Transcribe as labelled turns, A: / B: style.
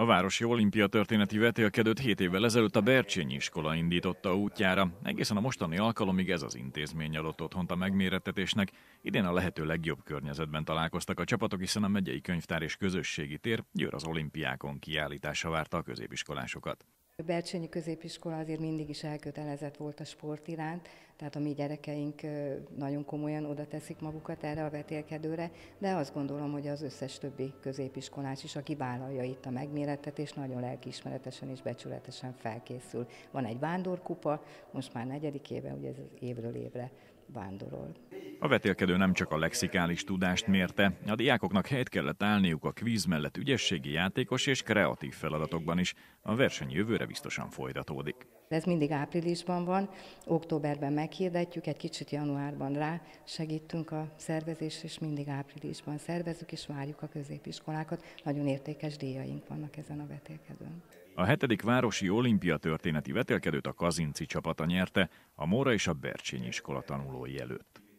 A: A Városi Olimpia történeti vetélkedőt 7 évvel ezelőtt a Bercsényi iskola indította útjára. Egészen a mostani alkalomig ez az intézmény adott otthont a megmérettetésnek. Idén a lehető legjobb környezetben találkoztak a csapatok, hiszen a megyei könyvtár és közösségi tér Győr az olimpiákon kiállítása várta a középiskolásokat.
B: Bercsényi középiskola azért mindig is elkötelezett volt a sport iránt, tehát a mi gyerekeink nagyon komolyan oda teszik magukat erre a vetélkedőre, de azt gondolom, hogy az összes többi középiskolás is, aki vállalja itt a és nagyon lelkiismeretesen és becsületesen felkészül. Van egy vándorkupa, most már negyedik éve, ugye ez az évről évre vándorol.
A: A vetélkedő nem csak a lexikális tudást mérte, a diákoknak helyt kellett állniuk a kvíz mellett ügyességi játékos és kreatív feladatokban is. A verseny jövőre biztosan folytatódik.
B: Ez mindig áprilisban van, októberben meghirdetjük, egy kicsit januárban rá segítünk a szervezés, és mindig áprilisban szervezünk, és várjuk a középiskolákat. Nagyon értékes díjaink vannak ezen a vetélkedőn.
A: A hetedik városi olimpia történeti vetélkedőt a Kazinci csapata nyerte, a Móra és a Bercsény iskola tanulói előtt.